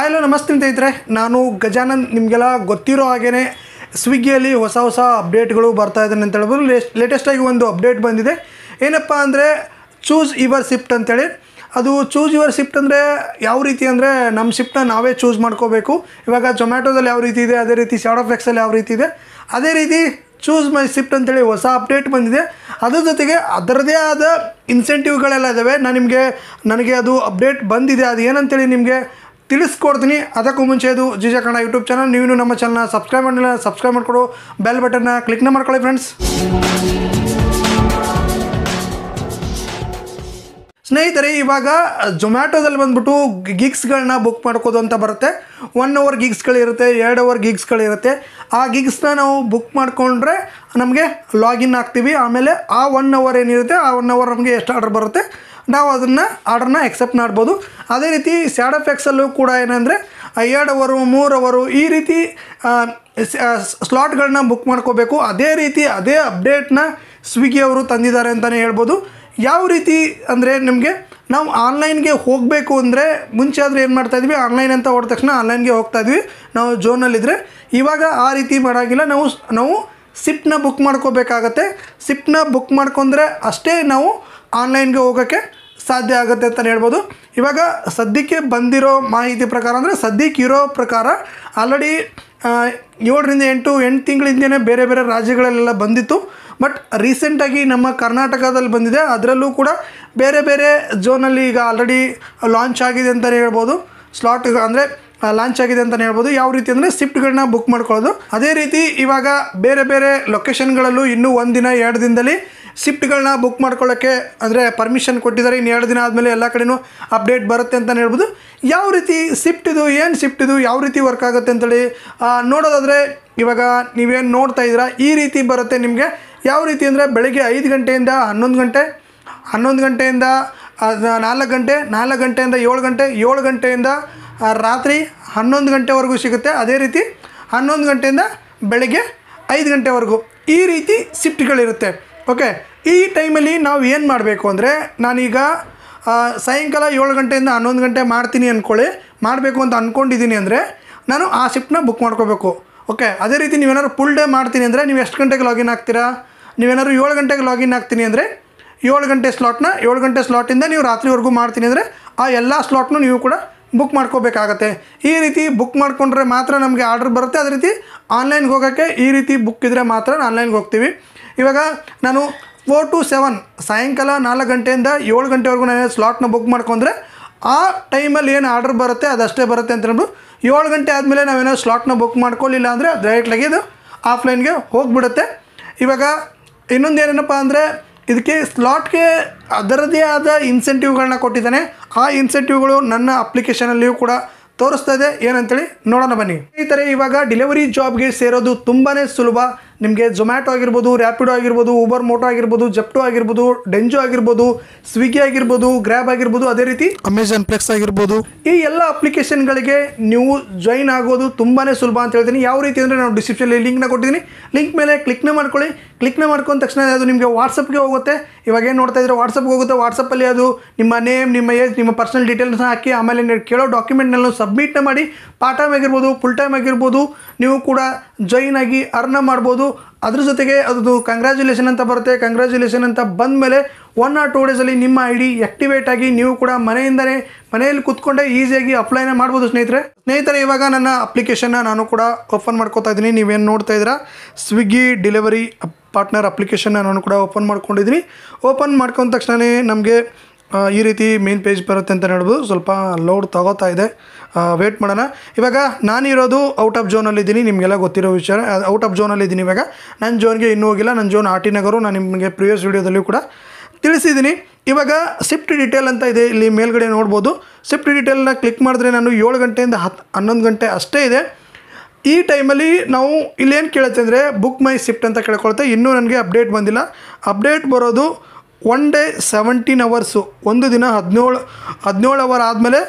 hi hello ನಮಸ್ತೆ ಇದ್ದರೆ ನಾನು ಗಜಾನಂದ್ ನಿಮಗೆಲ್ಲ ಗೊತ್ತಿರೋ ಹಾಗೇ ಸ್ವಿಗ್ಗಿಯಲ್ಲಿ ಹೊಸ ಹೊಸ ಅಪ್ಡೇಟ್ಗಳು ಬರ್ತಾ ಇದ್ದಾನೆ ಅಂತ ಹೇಳ್ಬೋದು ಲೇಟೆಸ್ಟಾಗಿ ಒಂದು ಅಪ್ಡೇಟ್ ಬಂದಿದೆ ಏನಪ್ಪ ಅಂದರೆ ಚೂಸ್ ಯುವರ್ ಶಿಫ್ಟ್ ಅಂತೇಳಿ ಅದು ಚೂಸ್ ಯುವರ್ ಶಿಫ್ಟ್ ಅಂದರೆ ಯಾವ ರೀತಿ ಅಂದರೆ ನಮ್ಮ ಶಿಫ್ಟನ್ನ ನಾವೇ ಚೂಸ್ ಮಾಡ್ಕೋಬೇಕು ಇವಾಗ ಜೊಮ್ಯಾಟೋದಲ್ಲಿ ಯಾವ ರೀತಿ ಇದೆ ಅದೇ ರೀತಿ ಶಾರ್ಟ್ ಆಫ್ ಯಾವ ರೀತಿ ಇದೆ ಅದೇ ರೀತಿ ಚೂಸ್ ಮೈ ಶಿಫ್ಟ್ ಅಂತೇಳಿ ಹೊಸ ಅಪ್ಡೇಟ್ ಬಂದಿದೆ ಅದ್ರ ಜೊತೆಗೆ ಅದರದೇ ಆದ ಇನ್ಸೆಂಟಿವ್ಗಳೆಲ್ಲ ಇದ್ದಾವೆ ನಾನು ನಿಮಗೆ ನನಗೆ ಅದು ಅಪ್ಡೇಟ್ ಬಂದಿದೆ ಅದು ಏನಂತೇಳಿ ನಿಮಗೆ ತಿಳಿಸ್ಕೊಡ್ತೀನಿ ಅದಕ್ಕೂ ಮುಂಚೆ ಇದು ಜಿಜ ಕನ್ನಡ ಯೂಟ್ಯೂಬ್ ಚಾನಲ್ ನೀವು ನಮ್ಮ ಚಾನಲ್ನ ಸಬ್ಸ್ಕ್ರೈಬ್ ಮಾಡಿಲ್ಲ ಸಬ್ಸ್ಕ್ರೈಬ್ ಮಾಡಿಕೊಡು ಬೆಲ್ ಬಟನ್ನ ಕ್ಲಿಕ್ನ ಮಾಡ್ಕೊಳ್ಳಿ ಫ್ರೆಂಡ್ಸ್ ಸ್ನೇಹಿತರೆ ಇವಾಗ ಝೊಮ್ಯಾಟೊದಲ್ಲಿ ಬಂದುಬಿಟ್ಟು ಗಿಗ್ಸ್ಗಳನ್ನ ಬುಕ್ ಮಾಡ್ಕೋದು ಅಂತ ಬರುತ್ತೆ ಒನ್ ಅವರ್ ಗಿಗ್ಸ್ಗಳಿರುತ್ತೆ ಎರಡು ಅವರ್ ಗಿಗ್ಸ್ಗಳಿರುತ್ತೆ ಆ ಗಿಗ್ಸ್ನ ನಾವು ಬುಕ್ ಮಾಡಿಕೊಂಡ್ರೆ ನಮಗೆ ಲಾಗಿನ್ ಆಗ್ತೀವಿ ಆಮೇಲೆ ಆ ಒನ್ ಅವರ್ ಏನಿರುತ್ತೆ ಆ ಒನ್ ಅವರ್ ನಮಗೆ ಎಷ್ಟು ಆರ್ಡರ್ ಬರುತ್ತೆ ನಾವು ಅದನ್ನು ಆರ್ಡ್ರನ್ನ ಎಕ್ಸೆಪ್ಟ್ ಮಾಡ್ಬೋದು ಅದೇ ರೀತಿ ಸ್ಯಾಡ್ ಎಫೆಕ್ಟ್ಸಲ್ಲೂ ಕೂಡ ಏನಂದರೆ ಎರಡು ಅವರು ಮೂರು ಅವರು ಈ ರೀತಿ ಸ್ಲಾಟ್ಗಳನ್ನ ಬುಕ್ ಮಾಡ್ಕೋಬೇಕು ಅದೇ ರೀತಿ ಅದೇ ಅಪ್ಡೇಟ್ನ ಸ್ವಿಗ್ಗಿಯವರು ತಂದಿದ್ದಾರೆ ಅಂತಲೇ ಹೇಳ್ಬೋದು ಯಾವ ರೀತಿ ಅಂದರೆ ನಿಮಗೆ ನಾವು ಆನ್ಲೈನ್ಗೆ ಹೋಗಬೇಕು ಅಂದರೆ ಮುಂಚೆ ಆದರೆ ಏನು ಮಾಡ್ತಾಯಿದ್ವಿ ಆನ್ಲೈನ್ ಅಂತ ಹೊಡೆದ ತಕ್ಷಣ ಆನ್ಲೈನ್ಗೆ ಹೋಗ್ತಾಯಿದ್ವಿ ನಾವು ಜೋನಲ್ಲಿದ್ದರೆ ಇವಾಗ ಆ ರೀತಿ ಮಾಡೋಂಗಿಲ್ಲ ನಾವು ನಾವು ಸಿಪ್ನ ಬುಕ್ ಮಾಡ್ಕೋಬೇಕಾಗತ್ತೆ ಸಿಪ್ನ ಬುಕ್ ಮಾಡ್ಕೊಂಡ್ರೆ ಅಷ್ಟೇ ನಾವು ಆನ್ಲೈನ್ಗೆ ಹೋಗೋಕ್ಕೆ ಸಾಧ್ಯ ಆಗುತ್ತೆ ಅಂತಲೇ ಹೇಳ್ಬೋದು ಇವಾಗ ಸದ್ಯಕ್ಕೆ ಬಂದಿರೋ ಮಾಹಿತಿ ಪ್ರಕಾರ ಅಂದರೆ ಸದ್ಯಕ್ಕೆ ಇರೋ ಪ್ರಕಾರ ಆಲ್ರೆಡಿ ಏಳರಿಂದ ಎಂಟು ಎಂಟು ತಿಂಗಳಿಂದೇ ಬೇರೆ ಬೇರೆ ರಾಜ್ಯಗಳಲ್ಲೆಲ್ಲ ಬಂದಿತ್ತು ಬಟ್ ರೀಸೆಂಟಾಗಿ ನಮ್ಮ ಕರ್ನಾಟಕದಲ್ಲಿ ಬಂದಿದೆ ಅದರಲ್ಲೂ ಕೂಡ ಬೇರೆ ಬೇರೆ ಝೋನಲ್ಲಿ ಈಗ ಆಲ್ರೆಡಿ ಲಾಂಚ್ ಆಗಿದೆ ಅಂತಲೇ ಹೇಳ್ಬೋದು ಸ್ಲಾಟ್ ಅಂದರೆ ಲಾಂಚ್ ಆಗಿದೆ ಅಂತಲೇ ಹೇಳ್ಬೋದು ಯಾವ ರೀತಿ ಅಂದರೆ ಸಿಫ್ಟ್ಗಳನ್ನ ಬುಕ್ ಮಾಡ್ಕೊಳ್ಳೋದು ಅದೇ ರೀತಿ ಇವಾಗ ಬೇರೆ ಬೇರೆ ಲೊಕೇಶನ್ಗಳಲ್ಲೂ ಇನ್ನೂ ಒಂದು ದಿನ ಎರಡು ದಿನದಲ್ಲಿ ಶಿಫ್ಟ್ಗಳನ್ನ ಬುಕ್ ಮಾಡ್ಕೊಳ್ಳೋಕ್ಕೆ ಅಂದರೆ ಪರ್ಮಿಷನ್ ಕೊಟ್ಟಿದ್ದಾರೆ ಇನ್ನು ಎರಡು ದಿನ ಆದಮೇಲೆ ಎಲ್ಲ ಕಡೆಯೂ ಅಪ್ಡೇಟ್ ಬರುತ್ತೆ ಅಂತಲೇ ಹೇಳ್ಬೋದು ಯಾವ ರೀತಿ ಶಿಫ್ಟ್ ಇದು ಏನು ಶಿಫ್ಟ್ ಇದು ಯಾವ ರೀತಿ ವರ್ಕ್ ಆಗುತ್ತೆ ಅಂತೇಳಿ ನೋಡೋದಾದರೆ ಇವಾಗ ನೀವೇನು ನೋಡ್ತಾ ಇದ್ದೀರಾ ಈ ರೀತಿ ಬರುತ್ತೆ ನಿಮಗೆ ಯಾವ ರೀತಿ ಅಂದರೆ ಬೆಳಗ್ಗೆ ಐದು ಗಂಟೆಯಿಂದ ಹನ್ನೊಂದು ಗಂಟೆ ಹನ್ನೊಂದು ಗಂಟೆಯಿಂದ ನಾಲ್ಕು ಗಂಟೆ ನಾಲ್ಕು ಗಂಟೆಯಿಂದ ಏಳು ಗಂಟೆ ಏಳು ಗಂಟೆಯಿಂದ ರಾತ್ರಿ ಹನ್ನೊಂದು ಗಂಟೆವರೆಗೂ ಸಿಗುತ್ತೆ ಅದೇ ರೀತಿ ಹನ್ನೊಂದು ಗಂಟೆಯಿಂದ ಬೆಳಗ್ಗೆ ಐದು ಗಂಟೆವರೆಗೂ ಈ ರೀತಿ ಶಿಫ್ಟ್ಗಳಿರುತ್ತೆ ಓಕೆ ಈ ಟೈಮಲ್ಲಿ ನಾವು ಏನು ಮಾಡಬೇಕು ಅಂದರೆ ನಾನೀಗ ಸಾಯಂಕಾಲ ಏಳು ಗಂಟೆಯಿಂದ ಹನ್ನೊಂದು ಗಂಟೆ ಮಾಡ್ತೀನಿ ಅಂದ್ಕೊಳ್ಳಿ ಮಾಡಬೇಕು ಅಂತ ಅಂದ್ಕೊಂಡಿದ್ದೀನಿ ಅಂದರೆ ನಾನು ಆ ಶಿಫ್ಟನ್ನ ಬುಕ್ ಮಾಡ್ಕೋಬೇಕು ಓಕೆ ಅದೇ ರೀತಿ ನೀವೇನಾದ್ರು ಫುಲ್ ಡೇ ಮಾಡ್ತೀನಿ ಅಂದರೆ ನೀವು ಎಷ್ಟು ಗಂಟೆಗೆ ಲಾಗಿನ್ ಆಗ್ತೀರಾ ನೀವೇನಾದ್ರು ಏಳು ಗಂಟೆಗೆ ಲಾಗಿನ್ ಆಗ್ತೀನಿ ಅಂದರೆ ಏಳು ಗಂಟೆ ಸ್ಲಾಟ್ನ ಏಳು ಗಂಟೆ ಸ್ಲಾಟಿಂದ ನೀವು ರಾತ್ರಿವರೆಗೂ ಮಾಡ್ತೀನಿ ಅಂದರೆ ಆ ಎಲ್ಲ ಸ್ಲಾಟ್ನೂ ನೀವು ಕೂಡ ಬುಕ್ ಮಾಡ್ಕೋಬೇಕಾಗತ್ತೆ ಈ ರೀತಿ ಬುಕ್ ಮಾಡಿಕೊಂಡ್ರೆ ಮಾತ್ರ ನಮಗೆ ಆರ್ಡರ್ ಬರುತ್ತೆ ಅದೇ ರೀತಿ ಆನ್ಲೈನ್ಗೆ ಹೋಗೋಕ್ಕೆ ಈ ರೀತಿ ಬುಕ್ ಇದ್ದರೆ ಮಾತ್ರ ಆನ್ಲೈನ್ಗೆ ಹೋಗ್ತೀವಿ ಇವಾಗ ನಾನು ಫೋರ್ ಟು ಸೆವೆನ್ ಸಾಯಂಕಾಲ ನಾಲ್ಕು ಗಂಟೆಯಿಂದ ಏಳು ಗಂಟೆವರೆಗೂ ನಾನು ಸ್ಲಾಟ್ನ ಬುಕ್ ಮಾಡ್ಕೊಂಡ್ರೆ ಆ ಟೈಮಲ್ಲಿ ಏನು ಆರ್ಡರ್ ಬರುತ್ತೆ ಅದಷ್ಟೇ ಬರುತ್ತೆ ಅಂತ ಹೇಳ್ಬಿಟ್ಟು ಏಳು ಗಂಟೆ ಆದಮೇಲೆ ನಾವೇನೋ ಸ್ಲಾಟ್ನ ಬುಕ್ ಮಾಡ್ಕೊಳ್ಳಿಲ್ಲ ಅಂದರೆ ಡೈರೆಕ್ಟಾಗಿ ಇದು ಆಫ್ಲೈನ್ಗೆ ಹೋಗಿಬಿಡುತ್ತೆ ಇವಾಗ ಇನ್ನೊಂದು ಏನೇನಪ್ಪ ಅಂದರೆ ಇದಕ್ಕೆ ಸ್ಲಾಟ್ಗೆ ಅದರದೇ ಆದ ಇನ್ಸೆಂಟಿವ್ಗಳನ್ನ ಕೊಟ್ಟಿದ್ದಾನೆ ಆ ಇನ್ಸೆಂಟಿವ್ಗಳು ನನ್ನ ಅಪ್ಲಿಕೇಶನಲ್ಲಿಯೂ ಕೂಡ ತೋರಿಸ್ತಾ ಇದೆ ಏನಂತೇಳಿ ನೋಡೋಣ ಬನ್ನಿ ಈ ಥರ ಇವಾಗ ಡೆಲಿವರಿ ಜಾಬ್ಗೆ ಸೇರೋದು ತುಂಬಾ ಸುಲಭ ನಿಮಗೆ ಜೊಮ್ಯಾಟೊ ಆಗಿರ್ಬೋದು ರ್ಯಾಪಿಡೋ ಆಗಿರ್ಬೋದು ಊಬರ್ ಮೋಟೋ ಆಗಿರ್ಬೋದು ಜೆಪ್ಟೋ ಆಗಿರ್ಬೋದು ಡೆಂಜೋ ಆಗಿರ್ಬೋದು ಸ್ವಿಗ್ಗಿ ಆಗಿರ್ಬೋದು ಗ್ರ್ಯಾಬ್ ಆಗಿರ್ಬೋದು ಅದೇ ರೀತಿ ಅಮೆಝಾನ್ ಫ್ಲೆಕ್ಸ್ ಆಗಿರ್ಬೋದು ಈ ಎಲ್ಲ ಅಪ್ಲಿಕೇಶನ್ಗಳಿಗೆ ನೀವು ಜಾಯಿನ್ ಆಗೋದು ತುಂಬಾ ಸುಲಭ ಅಂತ ಹೇಳ್ತೀನಿ ಯಾವ ರೀತಿ ಅಂದರೆ ನಾನು ಡಿಸ್ಕ್ರಿಪ್ಷನಲ್ಲಿ ಲಿಂಕ್ನ ಕೊಟ್ಟಿದ್ದೀನಿ ಲಿಂಕ್ ಮೇಲೆ ಕ್ಲಿಕ್ನೇ ಮಾಡ್ಕೊಳ್ಳಿ ಕ್ಲಿಕ್ನೇ ಮಾಡ್ಕೊಂಡ ತಕ್ಷಣ ಅದು ನಿಮಗೆ ವಾಟ್ಸಪ್ಗೆ ಹೋಗುತ್ತೆ ಇವಾಗ ಏನು ನೋಡ್ತಾ ಇದ್ರೆ ವಾಟ್ಸಪ್ಗೆ ಹೋಗುತ್ತೆ ವಾಟ್ಸಪ್ಪಲ್ಲಿ ಅದು ನಿಮ್ಮ ನೇಮ್ ನಿಮ್ಮ ಏಜ್ ನಿಮ್ಮ ಪರ್ಸನಲ್ ಡೀಟೇಲ್ಸ್ನ ಹಾಕಿ ಆಮೇಲೆ ಕೇಳೋ ಡಾಕ್ಯುಮೆಂಟ್ನಲ್ಲೂ ಸಬ್ಮಿಟ್ನ ಮಾಡಿ ಪಾರ್ಟ್ ಟೈಮ್ ಆಗಿರ್ಬೋದು ಫುಲ್ ಟೈಮ್ ಆಗಿರ್ಬೋದು ನೀವು ಕೂಡ ಜಾಯಿನ್ ಆಗಿ ಅರ್ನ ಮಾಡ್ಬೋದು ಅದ್ರ ಜೊತೆಗೆ ಅದು ಕಂಗ್ರ್ಯಾಚುಲೇಷನ್ ಅಂತ ಬರುತ್ತೆ ಕಂಗ್ರ್ಯಾಚುಲೇಷನ್ ಅಂತ ಬಂದ ಮೇಲೆ ಒನ್ ಆರ್ ಟೂ ಡೇಸಲ್ಲಿ ನಿಮ್ಮ ಐ ಡಿ ಆ್ಯಕ್ಟಿವೇಟಾಗಿ ಆಗಿ ನೀವು ಕೂಡ ಮನೆಯಿಂದಲೇ ಮನೆಯಲ್ಲಿ ಕುತ್ಕೊಂಡೆ ಈಸಿಯಾಗಿ ಅಪ್ಲೈನೇ ಮಾಡ್ಬೋದು ಸ್ನೇಹಿತರೆ ಸ್ನೇಹಿತರೆ ಇವಾಗ ನನ್ನ ಅಪ್ಲಿಕೇಶನ್ನ ನಾನು ಕೂಡ ಓಪನ್ ಮಾಡ್ಕೋತಾ ಇದ್ದೀನಿ ನೀವೇನು ನೋಡ್ತಾ ಇದ್ದೀರಾ ಸ್ವಿಗ್ಗಿ ಡೆಲಿವರಿ ಪಾರ್ಟ್ನರ್ ಅಪ್ಲಿಕೇಶನ್ನ ನಾನು ಕೂಡ ಓಪನ್ ಮಾಡ್ಕೊಂಡಿದ್ದೀನಿ ಓಪನ್ ಮಾಡ್ಕೊಂಡ ತಕ್ಷಣವೇ ನಮಗೆ ಈ ರೀತಿ ಮೇನ್ ಪೇಜ್ ಬರುತ್ತೆ ಅಂತ ಹೇಳ್ಬೋದು ಸ್ವಲ್ಪ ಲೋಡ್ ತಗೋತಾ ಇದೆ ವೇಟ್ ಮಾಡೋಣ ಇವಾಗ ನಾನಿರೋದು ಔಟ್ ಆಫ್ ಜೋನಲ್ಲಿದ್ದೀನಿ ನಿಮಗೆಲ್ಲ ಗೊತ್ತಿರೋ ವಿಚಾರ ಔಟ್ ಆಫ್ ಝೋನಲ್ಲಿದ್ದೀನಿ ಇವಾಗ ನನ್ನ ಜೋನ್ಗೆ ಇನ್ನೂ ಹೋಗಿಲ್ಲ ನನ್ನ ಜೋನ್ ಆರ್ ಟಿ ನಗರು ನಾನು ನಿಮಗೆ ಪ್ರಿವಿಯಸ್ ವೀಡಿಯೋದಲ್ಲೂ ಕೂಡ ತಿಳಿಸಿದ್ದೀನಿ ಇವಾಗ ಶಿಫ್ಟ್ ಡಿಟೇಲ್ ಅಂತ ಇದೆ ಇಲ್ಲಿ ಮೇಲ್ಗಡೆ ನೋಡ್ಬೋದು ಶಿಫ್ಟ್ ಡಿಟೇಲ್ನ ಕ್ಲಿಕ್ ಮಾಡಿದ್ರೆ ನಾನು ಏಳು ಗಂಟೆಯಿಂದ ಹತ್ತು ಹನ್ನೊಂದು ಗಂಟೆ ಅಷ್ಟೇ ಇದೆ ಈ ಟೈಮಲ್ಲಿ ನಾವು ಇಲ್ಲೇನು ಕೇಳುತ್ತೆ ಅಂದರೆ ಬುಕ್ ಮೈ ಶಿಫ್ಟ್ ಅಂತ ಕೇಳ್ಕೊಳ್ತೆ ಇನ್ನೂ ನನಗೆ ಅಪ್ಡೇಟ್ ಬಂದಿಲ್ಲ ಅಪ್ಡೇಟ್ ಬರೋದು ಒನ್ ಡೇ ಸೆವೆಂಟೀನ್ ಅವರ್ಸು ಒಂದು ದಿನ ಹದಿನೇಳು ಹದಿನೇಳು ಅವರ್ ಆದಮೇಲೆ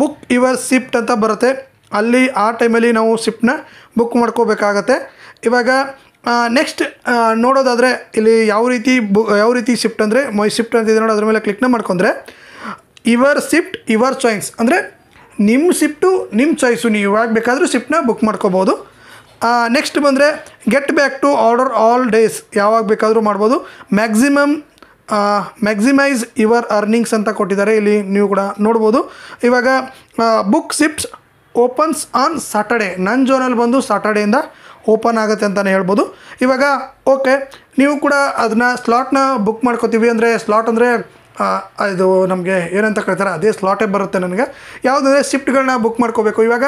ಬುಕ್ ಇವರ್ ಸಿಫ್ಟ್ ಅಂತ ಬರುತ್ತೆ ಅಲ್ಲಿ ಆ ಟೈಮಲ್ಲಿ ನಾವು ಸಿಫ್ಟ್ನ ಬುಕ್ ಮಾಡ್ಕೋಬೇಕಾಗತ್ತೆ ಇವಾಗ ನೆಕ್ಸ್ಟ್ ನೋಡೋದಾದರೆ ಇಲ್ಲಿ ಯಾವ ರೀತಿ ಬು ಯಾವ ರೀತಿ ಶಿಫ್ಟ್ ಅಂದರೆ ಮೈ ಶಿಫ್ಟ್ ಅಂತ ಇದೆ ನೋಡಿ ಅದ್ರ ಮೇಲೆ ಕ್ಲಿಕ್ನ ಮಾಡ್ಕೊಂಡ್ರೆ ಇವರ್ ಶಿಫ್ಟ್ ಇವರ್ ಚಾಯ್ಸ್ ಅಂದರೆ ನಿಮ್ಮ ಶಿಫ್ಟು ನಿಮ್ಮ ಚಾಯ್ಸು ನೀವು ಯಾವಾಗ ಬೇಕಾದರೂ ಶಿಫ್ಟ್ನ ಬುಕ್ ಮಾಡ್ಕೋಬೋದು ನೆಕ್ಸ್ಟ್ ಬಂದರೆ get back to order all days ಯಾವಾಗ ಬೇಕಾದರೂ ಮಾಡ್ಬೋದು ಮ್ಯಾಕ್ಸಿಮಮ್ ಮ್ಯಾಕ್ಸಿಮೈಸ್ ಯುವರ್ ಅರ್ನಿಂಗ್ಸ್ ಅಂತ ಕೊಟ್ಟಿದ್ದಾರೆ ಇಲ್ಲಿ ನೀವು ಕೂಡ ನೋಡ್ಬೋದು ಇವಾಗ book shifts opens on Saturday ನನ್ನ ಜೋನಲ್ಲಿ ಬಂದು ಸಾಟರ್ಡೆಯಿಂದ ಓಪನ್ ಆಗುತ್ತೆ ಅಂತಲೇ ಹೇಳ್ಬೋದು ಇವಾಗ ಓಕೆ ನೀವು ಕೂಡ ಅದನ್ನ ಸ್ಲಾಟ್ನ ಬುಕ್ ಮಾಡ್ಕೋತೀವಿ ಅಂದರೆ ಸ್ಲಾಟ್ ಅಂದರೆ ಇದು ನಮಗೆ ಏನಂತ ಕೇಳ್ತಾರೆ ಅದೇ ಸ್ಲಾಟೇ ಬರುತ್ತೆ ನನಗೆ ಯಾವುದಾದ್ರೆ ಶಿಫ್ಟ್ಗಳನ್ನ ಬುಕ್ ಮಾಡ್ಕೋಬೇಕು ಇವಾಗ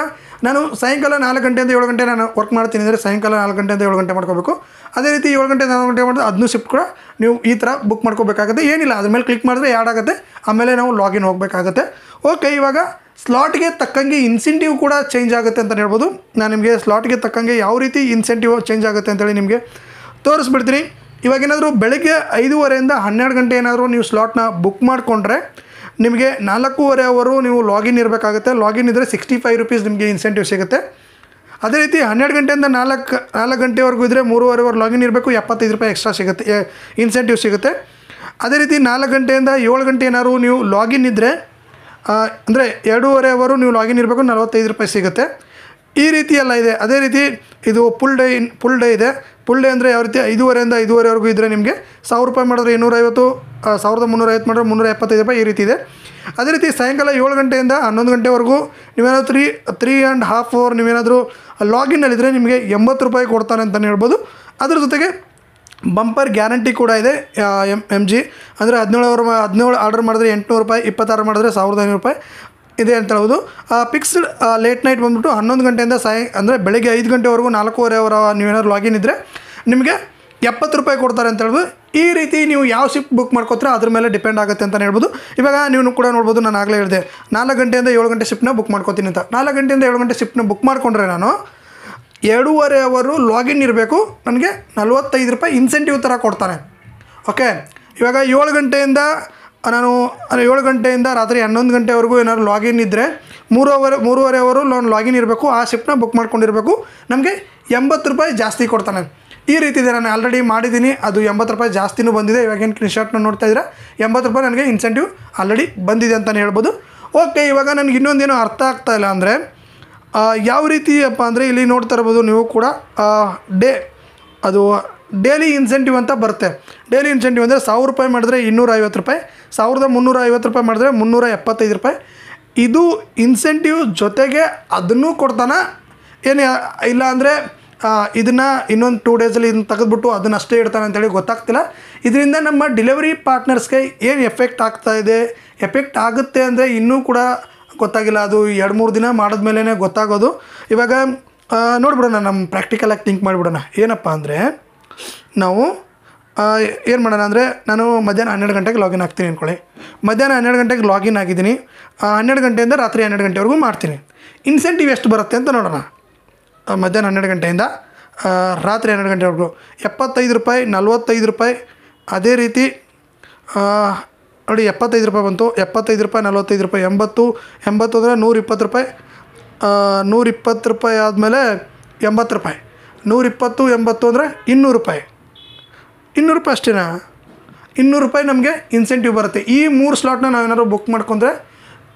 ನಾನು ಸಾಯಂಕಾಲ ನಾಲ್ಕು ಗಂಟೆಯಿಂದ ಏಳು ಗಂಟೆ ನಾನು ವರ್ಕ್ ಮಾಡ್ತೀನಿ ಅಂದರೆ ಸಾಯಂಕಾಲ ನಾಲ್ಕು ಗಂಟೆಯಿಂದ ಏಳು ಗಂಟೆ ಮಾಡ್ಕೋಬೇಕು ಅದೇ ರೀತಿ ಏಳು ಗಂಟೆ ನಾಲ್ಕು ಗಂಟೆ ಮಾಡಿದ್ರೆ ಅದನ್ನು ಶಿಫ್ಟ್ ಕೂಡ ನೀವು ಈ ಥರ ಬುಕ್ ಮಾಡ್ಕೋಬೇಕಾಗುತ್ತೆ ಏನಿಲ್ಲ ಅದ್ರ ಮೇಲೆ ಕ್ಲಿಕ್ ಮಾಡಿದ್ರೆ ಯಾಡ್ ಆಗುತ್ತೆ ಆಮೇಲೆ ನಾವು ಲಾಗಿನ್ ಹೋಗಬೇಕಾಗುತ್ತೆ ಓಕೆ ಇವಾಗ ಸ್ಲಾಟ್ಗೆ ತಕ್ಕಂಗೆ ಇನ್ಸೆಂಟಿವ್ ಕೂಡ ಚೇಂಜ್ ಆಗುತ್ತೆ ಅಂತ ಹೇಳ್ಬೋದು ನಾನು ನಿಮಗೆ ಸ್ಲಾಟ್ಗೆ ತಕ್ಕಂಗೆ ಯಾವ ರೀತಿ ಇನ್ಸೆಂಟಿವ್ ಚೇಂಜ್ ಆಗುತ್ತೆ ಅಂತೇಳಿ ನಿಮಗೆ ತೋರಿಸ್ಬಿಡ್ತೀನಿ ಇವಾಗೇನಾದರೂ ಬೆಳಗ್ಗೆ ಐದೂವರೆಯಿಂದ ಹನ್ನೆರಡು ಗಂಟೆ ಏನಾದರೂ ನೀವು ಸ್ಲಾಟ್ನ ಬುಕ್ ಮಾಡಿಕೊಂಡ್ರೆ ನಿಮಗೆ ನಾಲ್ಕೂವರೆ ಅವರು ನೀವು ಲಾಗಿನ್ ಇರಬೇಕಾಗುತ್ತೆ ಲಾಗಿನ್ ಇದ್ದರೆ ಸಿಕ್ಸ್ಟಿ ಫೈವ್ ರುಪೀಸ್ ನಿಮಗೆ ಇನ್ಸೆಂಟಿವ್ ಸಿಗುತ್ತೆ ಅದೇ ರೀತಿ ಹನ್ನೆರಡು ಗಂಟೆಯಿಂದ ನಾಲ್ಕು ನಾಲ್ಕು ಗಂಟೆವರೆಗೂ ಇದ್ದರೆ ಮೂರುವರೆವರೆ ಲಾಗಿನ್ ಇರಬೇಕು ಎಪ್ಪತ್ತೈದು ರೂಪಾಯಿ ಎಕ್ಸ್ಟ್ರಾ ಸಿಗುತ್ತೆ ಇನ್ಸೆಂಟಿವ್ ಸಿಗುತ್ತೆ ಅದೇ ರೀತಿ ನಾಲ್ಕು ಗಂಟೆಯಿಂದ ಏಳು ಗಂಟೆ ಏನಾದರೂ ನೀವು ಲಾಗಿನ್ ಇದ್ದರೆ ಅಂದರೆ ಅವರು ನೀವು ಲಾಗಿನ್ ಇರಬೇಕು ನಲವತ್ತೈದು ರೂಪಾಯಿ ಸಿಗುತ್ತೆ ಈ ರೀತಿ ಎಲ್ಲ ಇದೆ ಅದೇ ರೀತಿ ಇದು full day in full day ಇದೆ ಫುಲ್ ಡೇ ಅಂದರೆ ಯಾವ ರೀತಿ ಐದೂವರೆಯಿಂದ ಐದುವರೆವರೆಗೂ ಇದ್ದರೆ ನಿಮಗೆ ಸಾವಿರ ರೂಪಾಯಿ ಮಾಡಿದ್ರೆ ಇನ್ನೂರೈವತ್ತು ಸಾವಿರದ ಮುನ್ನೂರೈವತ್ತು ಮಾಡಿದ್ರೆ ಮುನ್ನೂರ ಎಪ್ಪತ್ತೈದು ರೂಪಾಯಿ ಈ ರೀತಿ ಇದೆ ಅದೇ ರೀತಿ ಸಾಯಂಕಾಲ ಏಳು ಗಂಟೆಯಿಂದ ಹನ್ನೊಂದು ಗಂಟೆವರೆಗೂ ನೀವೇನಾದರೂ three three and half hour ನೀವೇನಾದರೂ ಲಾಗಿನ್ನಲ್ಲಿದ್ದರೆ ನಿಮಗೆ ಎಂಬತ್ತು ರೂಪಾಯಿ ಕೊಡ್ತಾನೆ ಅಂತಲೇ ಹೇಳ್ಬೋದು ಅದ್ರ ಜೊತೆಗೆ ಬಂಪರ್ ಗ್ಯಾರಂಟಿ ಕೂಡ ಇದೆ ಎಮ್ ಎಮ್ ಜಿ ಅಂದರೆ ಹದಿನೇಳು ಅವರ್ ಹದಿನೇಳು ಆರ್ಡರ್ ಮಾಡಿದ್ರೆ ಎಂಟುನೂರು ರೂಪಾಯಿ ಇಪ್ಪತ್ತಾರು ಮಾಡಿದ್ರೆ ಸಾವಿರದ ಐನೂರು ರೂಪಾಯಿ ಇದೆ ಅಂತ ಹೇಳ್ಬೋದು ಫಿಕ್ಸ್ಡ್ ಲೇಟ್ ನೈಟ್ ಬಂದ್ಬಿಟ್ಟು ಹನ್ನೊಂದು ಗಂಟೆಯಿಂದ ಸಾಯ ಅಂದರೆ ಬೆಳಗ್ಗೆ ಐದು ಗಂಟೆವರೆಗೂ ನಾಲ್ಕೂವರೆವರ ನೀವೇನಾದ್ರು ಲಾಗಿನ್ ಇದ್ದರೆ ನಿಮಗೆ ಎಪ್ಪತ್ತು ರೂಪಾಯಿ ಕೊಡ್ತಾರೆ ಅಂತ ಹೇಳ್ಬೋದು ಈ ರೀತಿ ನೀವು ಯಾವ ಶಿಫ್ಟ್ ಬುಕ್ ಮಾಡ್ಕೋತೀರ ಅದ್ರ ಮೇಲೆ ಡಿಪೆಂಡ್ ಆಗುತ್ತೆ ಅಂತ ಹೇಳ್ಬೋದು ಇವಾಗ ನೀವು ಕೂಡ ನೋಡ್ಬೋದು ನಾನು ಆಗಲೇ ಹೇಳಿದೆ ನಾಲ್ಕು ಗಂಟೆಯಿಂದ ಏಳು ಗಂಟೆ ಶಿಪ್ನ ಬುಕ್ ಮಾಡ್ಕೋತೀನಿ ಅಂತ ನಾಲ್ಕು ಗಂಟೆಯಿಂದ ಏಳು ಗಂಟೆ ಶಿಪ್ನ ಬುಕ್ ಮಾಡಿಕೊಂಡ್ರೆ ನಾನು ಎರಡೂವರೆ ಅವರು ಲಾಗಿನ್ ಇರಬೇಕು ನನಗೆ ನಲ್ವತ್ತೈದು ರೂಪಾಯಿ ಇನ್ಸೆಂಟಿವ್ ಥರ ಕೊಡ್ತಾನೆ ಓಕೆ ಇವಾಗ ಏಳು ಗಂಟೆಯಿಂದ ನಾನು ಏಳು ಗಂಟೆಯಿಂದ ರಾತ್ರಿ ಹನ್ನೊಂದು ಗಂಟೆವರೆಗೂ ಏನಾದ್ರು ಲಾಗಿನ್ ಇದ್ದರೆ ಮೂರುವರೆ ಮೂರುವರೆವರು ನಾನು ಲಾಗಿನ್ ಇರಬೇಕು ಆ ಶಿಫ್ಟ್ನ ಬುಕ್ ಮಾಡ್ಕೊಂಡಿರಬೇಕು ನಮಗೆ ಎಂಬತ್ತು ರೂಪಾಯಿ ಜಾಸ್ತಿ ಕೊಡ್ತಾನೆ ಈ ರೀತಿ ಇದೆ ನಾನು ಆಲ್ರೆಡಿ ಮಾಡಿದ್ದೀನಿ ಅದು ಎಂಬತ್ತು ರೂಪಾಯಿ ಜಾಸ್ತಿನೂ ಬಂದಿದೆ ಇವಾಗೇನು ಕ್ರೀನ್ ಶಾರ್ಟ್ನ ನೋಡ್ತಾ ಇದ್ದೀರಾ ಎಂಬತ್ತು ರೂಪಾಯಿ ನನಗೆ ಇನ್ಸೆಂಟಿವ್ ಆಲ್ರೆಡಿ ಬಂದಿದೆ ಅಂತಲೇ ಹೇಳ್ಬೋದು ಓಕೆ ಇವಾಗ ನನಗೆ ಇನ್ನೊಂದೇನು ಅರ್ಥ ಆಗ್ತಾ ಇಲ್ಲ ಅಂದರೆ ಯಾವ ರೀತಿ ಅಪ್ಪ ಅಂದರೆ ಇಲ್ಲಿ ನೋಡ್ತಾ ಇರ್ಬೋದು ನೀವು ಕೂಡ ಡೇ ಅದು ಡೇಲಿ ಇನ್ಸೆಂಟಿವ್ ಅಂತ ಬರುತ್ತೆ ಡೈಲಿ ಇನ್ಸೆಂಟಿವ್ ಅಂದರೆ ಸಾವಿರ ರೂಪಾಯಿ ಮಾಡಿದ್ರೆ ಐವತ್ತು ರೂಪಾಯಿ ಸಾವಿರದ ಮುನ್ನೂರ ಐವತ್ತು ರೂಪಾಯಿ ಮಾಡಿದ್ರೆ ಮುನ್ನೂರ ಎಪ್ಪತ್ತೈದು ರೂಪಾಯಿ ಇದು ಇನ್ಸೆಂಟಿವ್ ಜೊತೆಗೆ ಅದನ್ನೂ ಕೊಡ್ತಾನೆ ಏನು ಇಲ್ಲ ಅಂದರೆ ಇದನ್ನು ಇನ್ನೊಂದು ಟೂ ಡೇಸಲ್ಲಿ ಇದನ್ನು ತೆಗೆದ್ಬಿಟ್ಟು ಅದನ್ನ ಅಷ್ಟೇ ಇಡ್ತಾನೆ ಅಂತೇಳಿ ಗೊತ್ತಾಗ್ತಿಲ್ಲ ಇದರಿಂದ ನಮ್ಮ ಡೆಲಿವರಿ ಪಾರ್ಟ್ನರ್ಸ್ಗೆ ಏನು ಎಫೆಕ್ಟ್ ಆಗ್ತಾ ಇದೆ ಎಫೆಕ್ಟ್ ಆಗುತ್ತೆ ಅಂದರೆ ಇನ್ನೂ ಕೂಡ ಗೊತ್ತಾಗಿಲ್ಲ ಅದು ಎರಡು ಮೂರು ದಿನ ಮಾಡಿದ ಗೊತ್ತಾಗೋದು ಇವಾಗ ನೋಡ್ಬಿಡೋಣ ನಮ್ಮ ಪ್ರಾಕ್ಟಿಕಲಾಗಿ ಥಿಂಕ್ ಮಾಡಿಬಿಡೋಣ ಏನಪ್ಪ ಅಂದರೆ ನಾವು ಏನು ಮಾಡೋಣ ಅಂದರೆ ನಾನು ಮಧ್ಯಾಹ್ನ ಹನ್ನೆರಡು ಗಂಟೆಗೆ ಲಾಗಿನ್ ಆಗ್ತೀನಿ ಅಂದ್ಕೊಳ್ಳಿ ಮಧ್ಯಾಹ್ನ ಹನ್ನೆರಡು ಗಂಟೆಗೆ ಲಾಗಿನ್ ಆಗಿದ್ದೀನಿ ಹನ್ನೆರಡು ಗಂಟೆಯಿಂದ ರಾತ್ರಿ ಹನ್ನೆರಡು ಗಂಟೆವರೆಗೂ ಮಾಡ್ತೀನಿ ಇನ್ಸೆಂಟಿವ್ ಎಷ್ಟು ಬರುತ್ತೆ ಅಂತ ನೋಡೋಣ ಮಧ್ಯಾಹ್ನ ಹನ್ನೆರಡು ಗಂಟೆಯಿಂದ ರಾತ್ರಿ ಹನ್ನೆರಡು ಗಂಟೆವರೆಗೂ ಎಪ್ಪತ್ತೈದು ರೂಪಾಯಿ ನಲ್ವತ್ತೈದು ರೂಪಾಯಿ ಅದೇ ರೀತಿ ನೋಡಿ ಎಪ್ಪತ್ತೈದು ರೂಪಾಯಿ ಬಂತು ಎಪ್ಪತ್ತೈದು ರೂಪಾಯಿ ನಲ್ವತ್ತೈದು ರೂಪಾಯಿ ಎಂಬತ್ತು ಎಂಬತ್ತು ಅಂದರೆ ನೂರಿಪ್ಪತ್ತು ರೂಪಾಯಿ ನೂರಿಪ್ಪತ್ತು ರೂಪಾಯಿ ಆದಮೇಲೆ ಎಂಬತ್ತು ರೂಪಾಯಿ ನೂರಿಪ್ಪತ್ತು ಎಂಬತ್ತು ಅಂದರೆ ಇನ್ನೂರು ರೂಪಾಯಿ ಇನ್ನೂರು ರೂಪಾಯಿ ಅಷ್ಟೇನಾ ಇನ್ನೂರು ರೂಪಾಯಿ ನಮಗೆ ಇನ್ಸೆಂಟಿವ್ ಬರುತ್ತೆ ಈ ಮೂರು ಸ್ಲಾಟ್ನ ನಾವೇನಾದ್ರು ಬುಕ್ ಮಾಡ್ಕೊಂಡ್ರೆ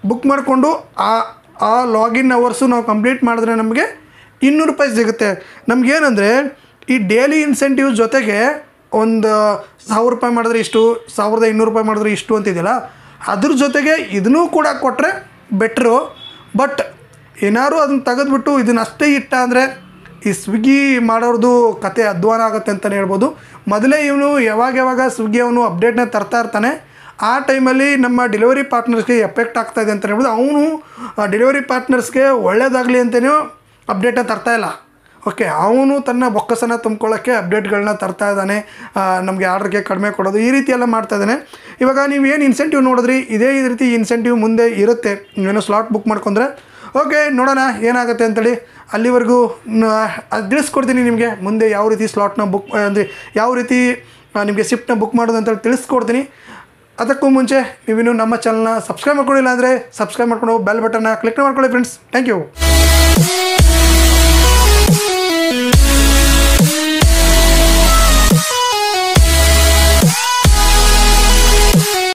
ಬುಕ್ ಮಾಡಿಕೊಂಡು ಆ ಆ ಲಾಗಿನ್ ಅವರ್ಸು ನಾವು ಕಂಪ್ಲೀಟ್ ಮಾಡಿದ್ರೆ ನಮಗೆ ಇನ್ನೂರು ರೂಪಾಯಿ ಸಿಗುತ್ತೆ ನಮಗೇನಂದರೆ ಈ ಡೇಲಿ ಇನ್ಸೆಂಟಿವ್ ಜೊತೆಗೆ ಒಂದು ಸಾವಿರ ರೂಪಾಯಿ ಮಾಡಿದ್ರೆ ಇಷ್ಟು ಸಾವಿರದ ಇನ್ನೂರು ರೂಪಾಯಿ ಮಾಡಿದ್ರೆ ಇಷ್ಟು ಅಂತಿದೆಯಲ್ಲ ಅದ್ರ ಜೊತೆಗೆ ಇದನ್ನೂ ಕೂಡ ಕೊಟ್ಟರೆ ಬೆಟ್ರು ಬಟ್ ಏನಾದ್ರು ಅದನ್ನ ತೆಗೆದ್ಬಿಟ್ಟು ಇದನ್ನ ಅಷ್ಟೇ ಇಟ್ಟ ಅಂದರೆ ಈ ಸ್ವಿಗ್ಗಿ ಮಾಡೋರ್ದು ಕತೆ ಅಧ್ವಾನ ಆಗುತ್ತೆ ಅಂತಲೇ ಹೇಳ್ಬೋದು ಮೊದಲೇ ಇವನು ಯಾವಾಗ ಯಾವಾಗ ಸ್ವಿಗ್ಗಿ ಅವನು ಅಪ್ಡೇಟ್ನ ತರ್ತಾ ಇರ್ತಾನೆ ಆ ಟೈಮಲ್ಲಿ ನಮ್ಮ ಡೆಲಿವರಿ ಪಾರ್ಟ್ನರ್ಸ್ಗೆ ಎಫೆಕ್ಟ್ ಇದೆ ಅಂತ ಹೇಳ್ಬೋದು ಅವನು ಡೆಲಿವರಿ ಪಾರ್ಟ್ನರ್ಸ್ಗೆ ಒಳ್ಳೇದಾಗಲಿ ಅಂತಲೂ ಅಪ್ಡೇಟನ್ನು ತರ್ತಾ ಇಲ್ಲ ಓಕೆ ಅವನು ತನ್ನ ಬೊಕ್ಕಸನ್ನು ತುಂಬ್ಕೊಳ್ಳೋಕ್ಕೆ ಅಪ್ಡೇಟ್ಗಳನ್ನ ತರ್ತಾ ಇದ್ದಾನೆ ನಮಗೆ ಆರ್ಡ್ರಿಗೆ ಕಡಿಮೆ ಕೊಡೋದು ಈ ರೀತಿ ಎಲ್ಲ ಮಾಡ್ತಾ ಇದ್ದಾನೆ ಇವಾಗ ನೀವು ಏನು ಇನ್ಸೆಂಟಿವ್ ನೋಡಿದ್ರಿ ಇದೇ ರೀತಿ ಇನ್ಸೆಂಟಿವ್ ಮುಂದೆ ಇರುತ್ತೆ ನೀವೇನೋ ಸ್ಲಾಟ್ ಬುಕ್ ಮಾಡ್ಕೊಂಡ್ರೆ ಓಕೆ ನೋಡೋಣ ಏನಾಗುತ್ತೆ ಅಂತೇಳಿ ಅಲ್ಲಿವರೆಗೂ ಅದು ತಿಳಿಸ್ಕೊಡ್ತೀನಿ ನಿಮಗೆ ಮುಂದೆ ಯಾವ ರೀತಿ ಸ್ಲಾಟ್ನ ಬುಕ್ ಅಂದರೆ ಯಾವ ರೀತಿ ನಿಮಗೆ ಶಿಫ್ಟ್ನ ಬುಕ್ ಮಾಡೋದು ಅಂತೇಳಿ ತಿಳಿಸ್ಕೊಡ್ತೀನಿ ಅದಕ್ಕೂ ಮುಂಚೆ ನೀವಿನ್ನು ನಮ್ಮ ಚಾನಲ್ನ ಸಬ್ಸ್ಕ್ರೈಬ್ ಮಾಡ್ಕೊಂಡಿಲ್ಲ ಅಂದರೆ ಸಬ್ಸ್ಕ್ರೈಬ್ ಮಾಡ್ಕೊಂಡು ಬೆಲ್ ಬಟನ್ನ ಕ್ಲಿಕ್ ಮಾಡ್ಕೊಳ್ಳಿ ಫ್ರೆಂಡ್ಸ್ ಥ್ಯಾಂಕ್ ಯು